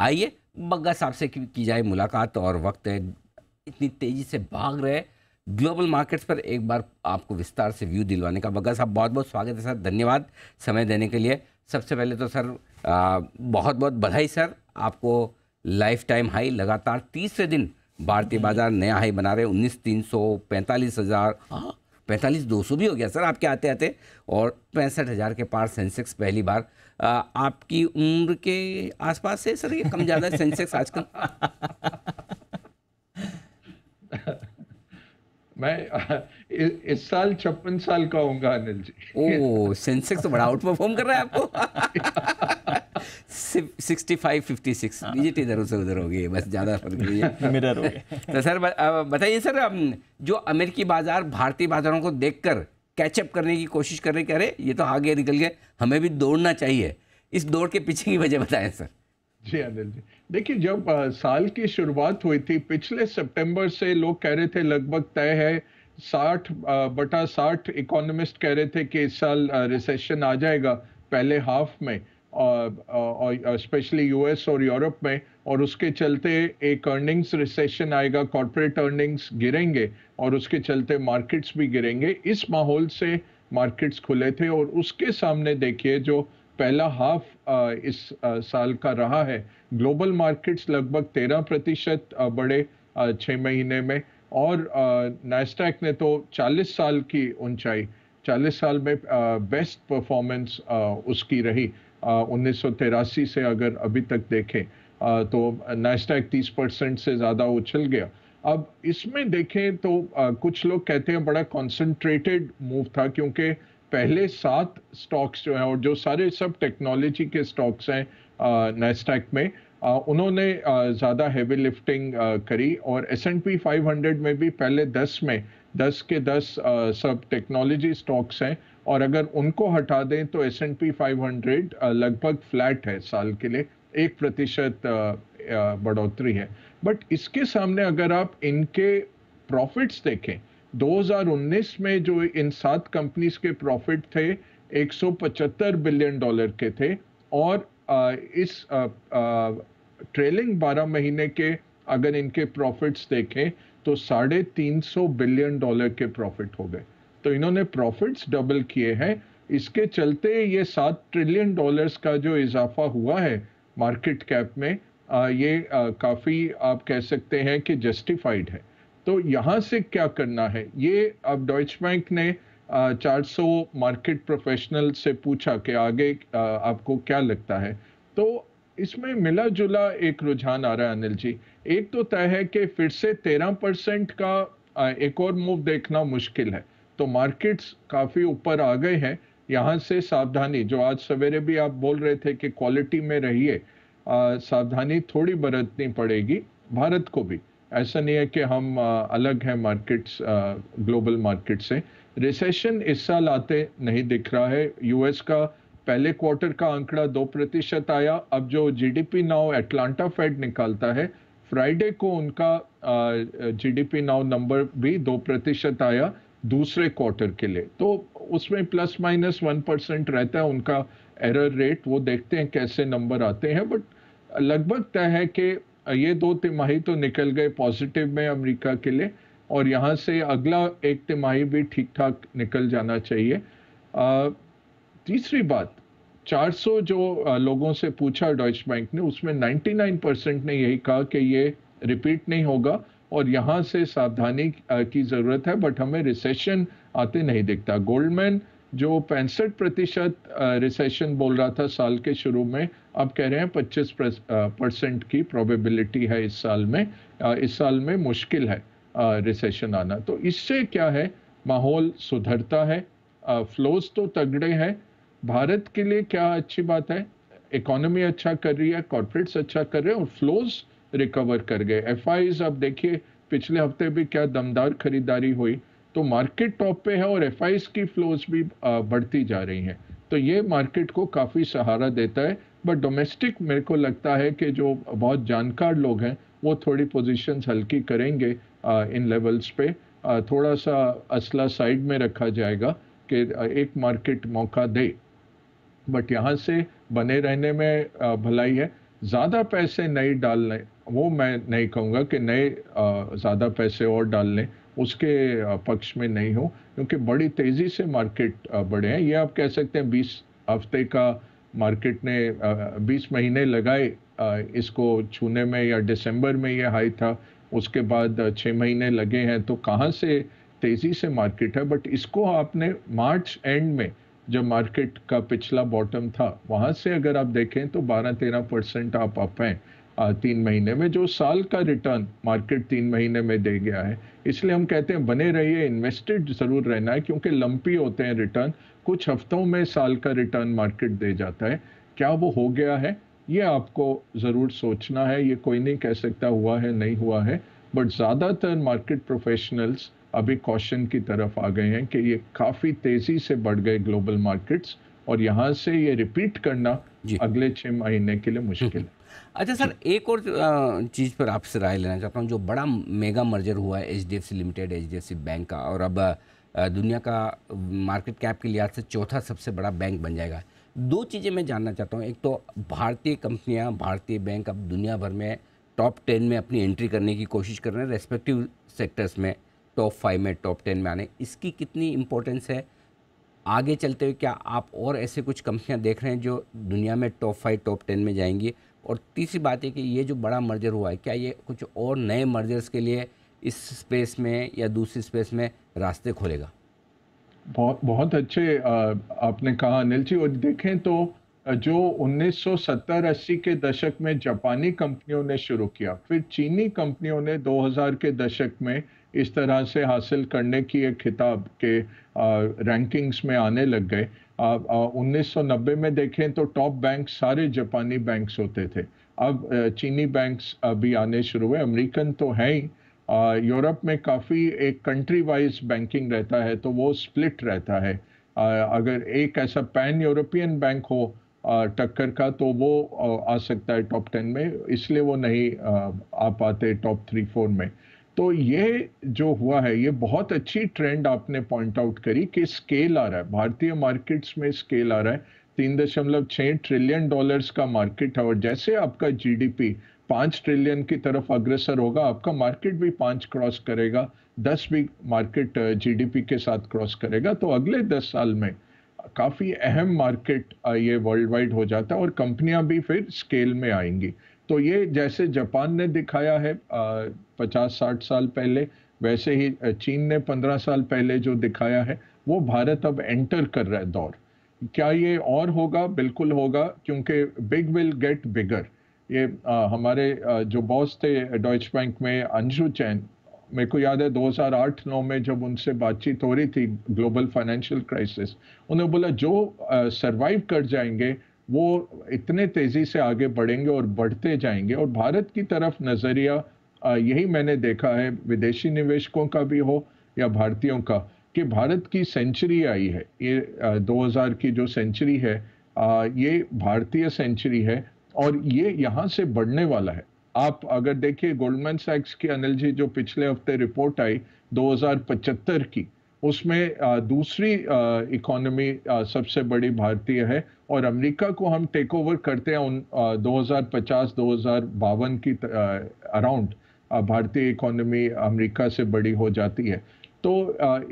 आइए बग्गा साहब से की जाए मुलाकात और वक्त है इतनी तेज़ी से भाग रहे ग्लोबल मार्केट्स पर एक बार आपको विस्तार से व्यू दिलवाने का बग्गा साहब बहुत बहुत स्वागत है सर धन्यवाद समय देने के लिए सबसे पहले तो सर आ, बहुत बहुत बधाई सर आपको लाइफ टाइम हाई लगातार तीसरे दिन भारतीय बाजार नया हाई बना रहे उन्नीस तीन सौ पैंतालीस हज़ार हाँ। पैंतालीस दो सौ भी हो गया सर आपके आते आते और पैंसठ हज़ार के पार सेंसेक्स पहली बार आ, आपकी उम्र के आसपास है सर ये कम ज़्यादा सेंसेक्स आजकल मैं इस साल छप्पन साल का होगा अनिल जी ओ सेंसेक्स तो बड़ा आउट परफॉर्म कर रहा है आपको सिक्सटी फाइव फिफ्टी हाँ। इधर उधर उधर हो गई बस ज़्यादा फर्क नहीं है मिरर हो तो सर बताइए सर जो अमेरिकी बाज़ार भारतीय बाज़ारों को देख कर कैचअप करने की कोशिश कर रहे कह रहे ये तो आगे निकल गए हमें भी दौड़ना चाहिए इस दौड़ के पीछे की वजह बताएं सर जी अनिल जी देखिए जब आ, साल की शुरुआत हुई थी पिछले सितंबर से लोग कह रहे थे लगभग तय है साठ बटा साठ इकोनॉमिस्ट कह रहे थे कि इस साल रिसेशन आ जाएगा पहले हाफ में स्पेशली यूएस और यूरोप में और उसके चलते एक अर्निंग्स रिसेशन आएगा कॉरपोरेट अर्निंग्स गिरेंगे और उसके चलते मार्केट्स भी गिरेंगे इस माहौल से मार्केट्स खुले थे और उसके सामने देखिए जो पहला हाफ इस साल का रहा है ग्लोबल मार्केट्स लगभग तेरह प्रतिशत बढ़े छः महीने में और नैस्टैक ने तो 40 साल की ऊंचाई 40 साल में बेस्ट परफॉर्मेंस उसकी रही उन्नीस से अगर अभी तक देखें तो नेस्टैक 30 परसेंट से ज़्यादा उछल गया अब इसमें देखें तो कुछ लोग कहते हैं बड़ा कॉन्सेंट्रेटेड मूव था क्योंकि पहले सात स्टॉक्स जो हैं और जो सारे सब टेक्नोलॉजी के स्टॉक्स हैं नेस्टैक में आ, उन्होंने ज़्यादा हैवी लिफ्टिंग आ, करी और एस एंड पी फाइव में भी पहले दस में दस के दस आ, सब टेक्नोलॉजी स्टॉक्स हैं और अगर उनको हटा दें तो एस एंड पी फाइव लगभग फ्लैट है साल के लिए एक प्रतिशत बढ़ोतरी है बट इसके सामने अगर आप इनके प्रॉफिट्स देखें 2019 में जो इन सात कंपनीज के प्रॉफिट थे 175 बिलियन डॉलर के थे और इस ट्रेलिंग 12 महीने के अगर इनके प्रॉफिट्स देखें तो साढ़े तीन सौ बिलियन डॉलर के प्रॉफिट हो गए तो इन्होंने प्रॉफिट्स डबल किए हैं इसके चलते ये सात ट्रिलियन डॉलर्स का जो इजाफा हुआ है मार्केट कैप में आ, ये काफ़ी आप कह सकते हैं कि जस्टिफाइड है तो यहाँ से क्या करना है ये अब डॉइच बैंक ने चार मार्केट प्रोफेशनल से पूछा कि आगे आ, आपको क्या लगता है तो इसमें मिला जुला एक रुझान आ रहा है अनिल जी एक तो तय है कि फिर से 13 परसेंट का एक और मूव देखना मुश्किल है तो मार्केट्स काफ़ी ऊपर आ गए हैं यहाँ से सावधानी जो आज सवेरे भी आप बोल रहे थे कि क्वालिटी में रहिए सावधानी थोड़ी बरतनी पड़ेगी भारत को भी ऐसा नहीं है कि हम आ, अलग हैं मार्केट्स ग्लोबल मार्केट से रिसेशन इस साल आते नहीं दिख रहा है यूएस का पहले क्वार्टर का आंकड़ा दो प्रतिशत आया अब जो जीडीपी नाउ एटलांटा फेड निकालता है फ्राइडे को उनका जीडीपी नाउ नंबर भी दो प्रतिशत आया दूसरे क्वार्टर के लिए तो उसमें प्लस माइनस वन परसेंट रहता है उनका एरर रेट वो देखते हैं कैसे नंबर आते हैं बट लगभग तय है कि ये दो तिमाही तो निकल गए पॉजिटिव में अमेरिका के लिए और यहाँ से अगला एक तिमाही भी ठीक ठाक निकल जाना चाहिए आ, तीसरी बात 400 जो लोगों से पूछा डॉइच बैंक ने उसमें 99 परसेंट ने यही कहा कि ये रिपीट नहीं होगा और यहाँ से सावधानी की ज़रूरत है बट हमें रिसेशन आते नहीं दिखता गोल्डमैन जो पैंसठ प्रतिशत रिसेशन बोल रहा था साल के शुरू में अब कह रहे हैं 25 परसेंट की प्रोबेबिलिटी है इस साल में इस साल में मुश्किल है रिसेशन आना तो इससे क्या है माहौल सुधरता है फ्लोज तो तगड़े हैं भारत के लिए क्या अच्छी बात है इकोनॉमी अच्छा कर रही है कॉर्पोरेट्स अच्छा कर रहे हैं और फ्लोज रिकवर कर गए एफ आप देखिए पिछले हफ्ते भी क्या दमदार खरीदारी हुई तो मार्केट टॉप पे है और एफ की फ्लोज भी बढ़ती जा रही हैं तो ये मार्केट को काफ़ी सहारा देता है बट डोमेस्टिक मेरे को लगता है कि जो बहुत जानकार लोग हैं वो थोड़ी पोजिशन हल्की करेंगे इन लेवल्स पे थोड़ा सा असला साइड में रखा जाएगा कि एक मार्केट मौका दे बट यहाँ से बने रहने में भलाई है ज़्यादा पैसे नहीं डालने वो मैं नहीं कहूँगा कि नए ज़्यादा पैसे और डाल लें उसके पक्ष में नहीं हूँ क्योंकि बड़ी तेज़ी से मार्केट बढ़े हैं ये आप कह सकते हैं बीस हफ्ते का मार्केट ने बीस महीने लगाए इसको छूने में या दिसंबर में ये हाई था उसके बाद छः महीने लगे हैं तो कहाँ से तेज़ी से मार्केट है बट इसको आपने मार्च एंड में जब मार्केट का पिछला बॉटम था वहाँ से अगर आप देखें तो 12-13 परसेंट आप अप हैं तीन महीने में जो साल का रिटर्न मार्केट तीन महीने में दे गया है इसलिए हम कहते हैं बने रहिए इन्वेस्टेड ज़रूर रहना है क्योंकि लंपी होते हैं रिटर्न कुछ हफ्तों में साल का रिटर्न मार्केट दे जाता है क्या वो हो गया है ये आपको ज़रूर सोचना है ये कोई नहीं कह सकता हुआ है नहीं हुआ है बट ज़्यादातर मार्केट प्रोफेशनल्स अभी कॉशन की तरफ आ गए हैं कि ये काफ़ी तेज़ी से बढ़ गए ग्लोबल मार्केट्स और यहाँ से ये रिपीट करना अगले छः महीने के लिए हम्म, मुश्किल हम्म। है अच्छा सर एक और चीज़ पर आपसे राय लेना चाहता हूँ जो बड़ा मेगा मर्जर हुआ है एच लिमिटेड एच बैंक का और अब दुनिया का मार्केट कैप के लिहाज से चौथा सबसे बड़ा बैंक बन जाएगा दो चीज़ें मैं जानना चाहता हूँ एक तो भारतीय कंपनियाँ भारतीय बैंक अब दुनिया भर में टॉप टेन में अपनी एंट्री करने की कोशिश कर रहे हैं रेस्पेक्टिव सेक्टर्स में टॉप फाइव में टॉप टेन में आने इसकी कितनी इम्पोर्टेंस है आगे चलते हुए क्या आप और ऐसे कुछ कंपनियां देख रहे हैं जो दुनिया में टॉप फाइव टॉप टेन में जाएंगी और तीसरी बात है कि ये जो बड़ा मर्जर हुआ है क्या ये कुछ और नए मर्जर्स के लिए इस स्पेस में या दूसरी स्पेस में रास्ते खोलेगा बहुत बहुत अच्छे आपने कहा अनिल जी और देखें तो जो 1970-80 के दशक में जापानी कंपनियों ने शुरू किया फिर चीनी कंपनियों ने 2000 के दशक में इस तरह से हासिल करने की एक खिताब के रैंकिंग्स में आने लग गए उन्नीस में देखें तो टॉप बैंक सारे जापानी बैंक्स होते थे अब चीनी बैंक्स भी आने शुरू हुए अमेरिकन तो हैं ही यूरोप में काफ़ी एक कंट्री वाइज बैंकिंग रहता है तो वो स्प्लिट रहता है अगर एक ऐसा पैन यूरोपियन बैंक हो टक्कर का तो वो आ सकता है टॉप टेन में इसलिए वो नहीं आ पाते टॉप थ्री फोर में तो ये जो हुआ है ये बहुत अच्छी ट्रेंड आपने पॉइंट आउट करी कि स्केल आ रहा है भारतीय मार्केट्स में स्केल आ रहा है तीन दशमलव छः ट्रिलियन डॉलर्स का मार्केट है और जैसे आपका जीडीपी पांच ट्रिलियन की तरफ अग्रसर होगा आपका मार्केट भी पांच क्रॉस करेगा दस भी मार्केट जीडीपी के साथ क्रॉस करेगा तो अगले दस साल में काफ़ी अहम मार्केट ये वर्ल्ड वाइड हो जाता है और कंपनियां भी फिर स्केल में आएंगी तो ये जैसे जापान ने दिखाया है पचास साठ साल पहले वैसे ही चीन ने पंद्रह साल पहले जो दिखाया है वो भारत अब एंटर कर रहा है दौर क्या ये और होगा बिल्कुल होगा क्योंकि बिग विल गेट बिगर ये आ, हमारे आ, जो बॉस थे डॉइच बैंक में अंशु चैन मेरे को याद है 2008-9 में जब उनसे बातचीत हो रही थी ग्लोबल फाइनेंशियल क्राइसिस उन्होंने बोला जो सरवाइव कर जाएंगे वो इतने तेज़ी से आगे बढ़ेंगे और बढ़ते जाएंगे और भारत की तरफ नज़रिया यही मैंने देखा है विदेशी निवेशकों का भी हो या भारतीयों का कि भारत की सेंचुरी आई है ये 2000 की जो सेंचुरी है ये भारतीय सेंचुरी है और ये यहाँ से बढ़ने वाला है आप अगर देखिए गोल्डमैन सैक्स की अनिल जी जो पिछले हफ्ते रिपोर्ट आई दो की उसमें दूसरी इकोनॉमी सबसे बड़ी भारतीय है और अमेरिका को हम टेक ओवर करते हैं उन दो हजार की अराउंड भारतीय इकोनॉमी अमेरिका से बड़ी हो जाती है तो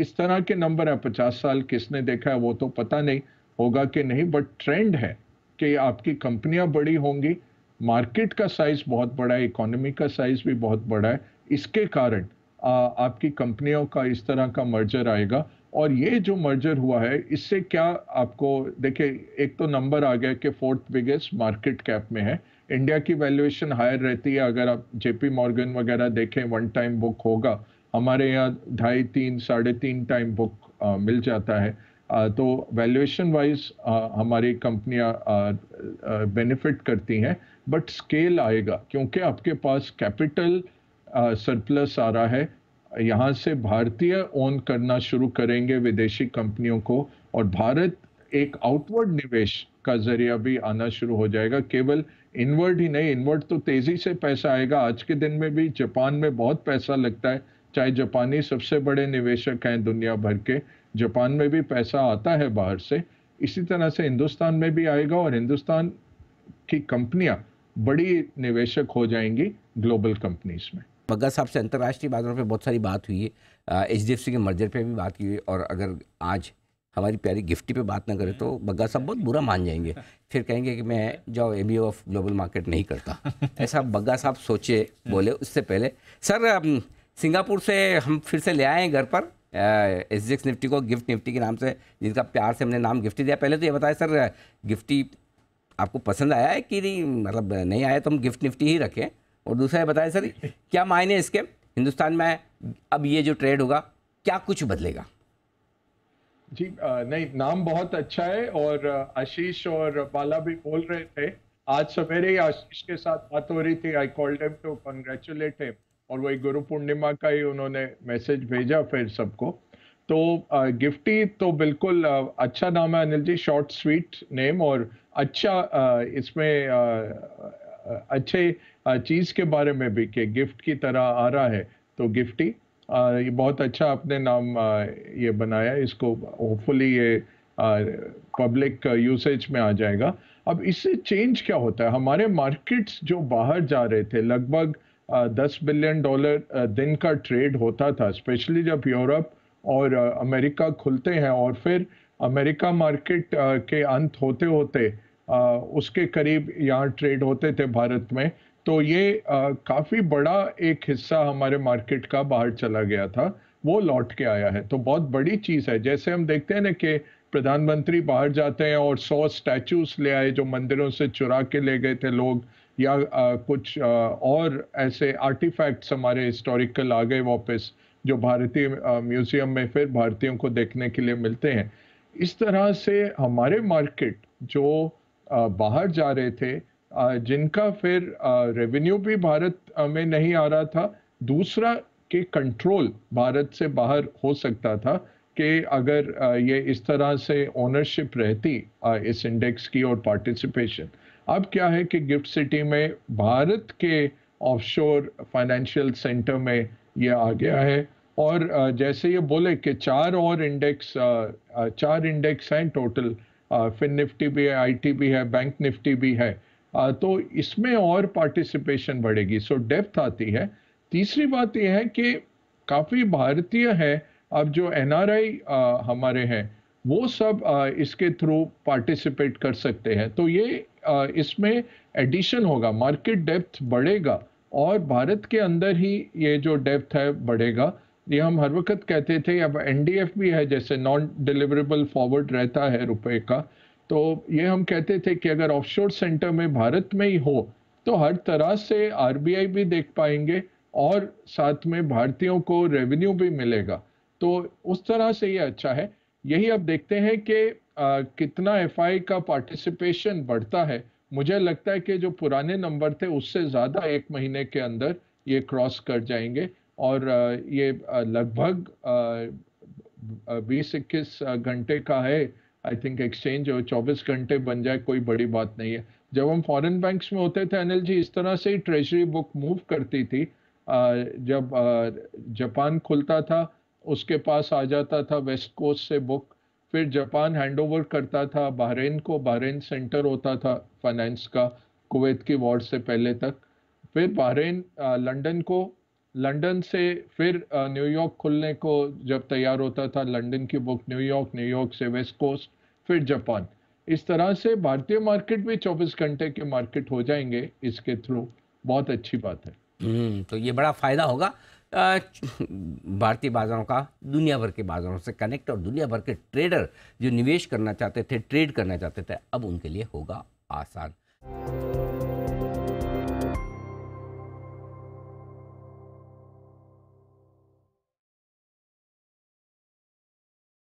इस तरह के नंबर है पचास साल किसने देखा है वो तो पता नहीं होगा कि नहीं बट ट्रेंड है कि आपकी कंपनियां बड़ी होंगी मार्केट का साइज बहुत बड़ा है इकोनॉमी का साइज भी बहुत बड़ा है इसके कारण आपकी कंपनियों का इस तरह का मर्जर आएगा और ये जो मर्जर हुआ है इससे क्या आपको देखिए एक तो नंबर आ गया कि फोर्थ बिगेस्ट मार्केट कैप में है इंडिया की वैल्यूएशन हायर रहती है अगर आप जेपी मॉर्गन वगैरह देखें वन टाइम बुक होगा हमारे यहाँ ढाई तीन साढ़े तीन टाइम बुक आ, मिल जाता है आ, तो वैल्यूएशन वाइज हमारी कंपनियाँ बेनिफिट करती हैं बट स्केल आएगा क्योंकि आपके पास कैपिटल सरप्लस आ रहा है यहाँ से भारतीय ओन करना शुरू करेंगे विदेशी कंपनियों को और भारत एक आउटवर्ड निवेश का जरिया भी आना शुरू हो जाएगा केवल इनवर्ड ही नहीं इनवर्ड तो तेजी से पैसा आएगा आज के दिन में भी जापान में बहुत पैसा लगता है चाहे जापानी सबसे बड़े निवेशक हैं दुनिया भर के जापान में भी पैसा आता है बाहर से इसी तरह से हिंदुस्तान में भी आएगा और हिंदुस्तान की कंपनियां बड़ी निवेशक हो जाएंगी ग्लोबल कंपनीज में बग्गा साहब से अंतर्राष्ट्रीय बाजारों पे बहुत सारी बात हुई है एच डी एफ सी के मर्जर पे भी बात हुई है और अगर आज हमारी प्यारी गिफ्टी पे बात ना करें तो बग्गा साहब बहुत बुरा मान जाएंगे फिर कहेंगे कि मैं जाओ A B of global market नहीं करता ऐसा बग्गा साहब सोचे बोले उससे पहले सर सिंगापुर से हम फिर से ले आए हैं घर पर एस डी एक्स निफ्टी को गिफ्ट निफ्टी के नाम से जिनका प्यार से हमने नाम गिफ्टी दिया पहले तो ये बताया सर गिफ्टी आपको पसंद आया है कि नहीं मतलब नहीं आया तो हम गिफ्ट निफ्टी ही रखें और दूसरा ये बताएं सर क्या मायने इसके हिंदुस्तान में अब ये जो ट्रेड होगा क्या कुछ बदलेगा जी नहीं नाम बहुत अच्छा है और आशीष और बाला भी बोल रहे थे आज सवेरे ही आशीष के साथ बात हो रही थी I call them to congratulate him और वही गुरु पूर्णिमा का ही उन्होंने मैसेज भेजा फिर सबको तो गिफ्टी तो बिल्कुल अच्छा नाम है Anil ji short sweet name और अच्छा इसमें अच्छे चीज़ के बारे में भी कि गिफ्ट की तरह आ रहा है तो गिफ्टी आ, ये बहुत अच्छा आपने नाम आ, ये बनाया इसको होपफुली ये पब्लिक यूसेज में आ जाएगा अब इससे चेंज क्या होता है हमारे मार्केट्स जो बाहर जा रहे थे लगभग दस बिलियन डॉलर दिन का ट्रेड होता था स्पेशली जब यूरोप और अमेरिका खुलते हैं और फिर अमेरिका मार्केट के अंत होते होते उसके करीब यहाँ ट्रेड होते थे भारत में तो ये काफ़ी बड़ा एक हिस्सा हमारे मार्केट का बाहर चला गया था वो लौट के आया है तो बहुत बड़ी चीज़ है जैसे हम देखते हैं ना कि प्रधानमंत्री बाहर जाते हैं और सौ स्टैचूस ले आए जो मंदिरों से चुरा के ले गए थे लोग या आ, कुछ आ, और ऐसे आर्टिफैक्ट्स हमारे हिस्टोरिकल आ गए वापस जो भारतीय म्यूजियम में फिर भारतीयों को देखने के लिए मिलते हैं इस तरह से हमारे मार्केट जो आ, बाहर जा रहे थे जिनका फिर रेवेन्यू भी भारत में नहीं आ रहा था दूसरा कि कंट्रोल भारत से बाहर हो सकता था कि अगर ये इस तरह से ओनरशिप रहती इस इंडेक्स की और पार्टिसिपेशन अब क्या है कि गिफ्ट सिटी में भारत के ऑफशोर फाइनेंशियल सेंटर में ये आ गया है और जैसे ये बोले कि चार और इंडेक्स चार इंडेक्स हैं टोटल फिन निफ्टी भी है आईटी भी है बैंक निफ्टी भी है तो इसमें और पार्टिसिपेशन बढ़ेगी सो डेप्थ आती है तीसरी बात यह है कि काफ़ी भारतीय है अब जो एनआरआई हमारे हैं वो सब आ, इसके थ्रू पार्टिसिपेट कर सकते हैं तो ये आ, इसमें एडिशन होगा मार्केट डेप्थ बढ़ेगा और भारत के अंदर ही ये जो डेप्थ है बढ़ेगा ये हम हर वक्त कहते थे अब एनडीएफ भी है जैसे नॉन डिलीवरेबल फॉरवर्ड रहता है रुपए का तो ये हम कहते थे कि अगर ऑफशोर सेंटर में भारत में ही हो तो हर तरह से आरबीआई भी देख पाएंगे और साथ में भारतीयों को रेवेन्यू भी मिलेगा तो उस तरह से ये अच्छा है यही अब देखते हैं कि कितना एफ का पार्टिसिपेशन बढ़ता है मुझे लगता है कि जो पुराने नंबर थे उससे ज़्यादा एक महीने के अंदर ये क्रॉस कर जाएंगे और ये लगभग बीस इक्कीस घंटे का है आई थिंक एक्सचेंज चौबीस घंटे बन जाए कोई बड़ी बात नहीं है जब हम फॉरेन बैंक्स में होते थे अनिल जी इस तरह से ही ट्रेजरी बुक मूव करती थी जब जापान खुलता था उसके पास आ जाता था वेस्ट कोस्ट से बुक फिर जापान हैंडओवर करता था बहरेन को बहरेन सेंटर होता था फाइनेंस का कुवैत की वार्ड से पहले तक फिर बहरेन लंदन को लंदन से फिर न्यूयॉर्क खुलने को जब तैयार होता था लंदन की बुक न्यूयॉर्क न्यूयॉर्क से वेस्ट कोस्ट फिर जापान इस तरह से भारतीय मार्केट भी चौबीस घंटे के मार्केट हो जाएंगे इसके थ्रू बहुत अच्छी बात है हम्म, तो ये बड़ा फ़ायदा होगा भारतीय बाज़ारों का दुनिया भर के बाज़ारों से कनेक्ट और दुनिया भर के ट्रेडर जो निवेश करना चाहते थे ट्रेड करना चाहते थे अब उनके लिए होगा आसान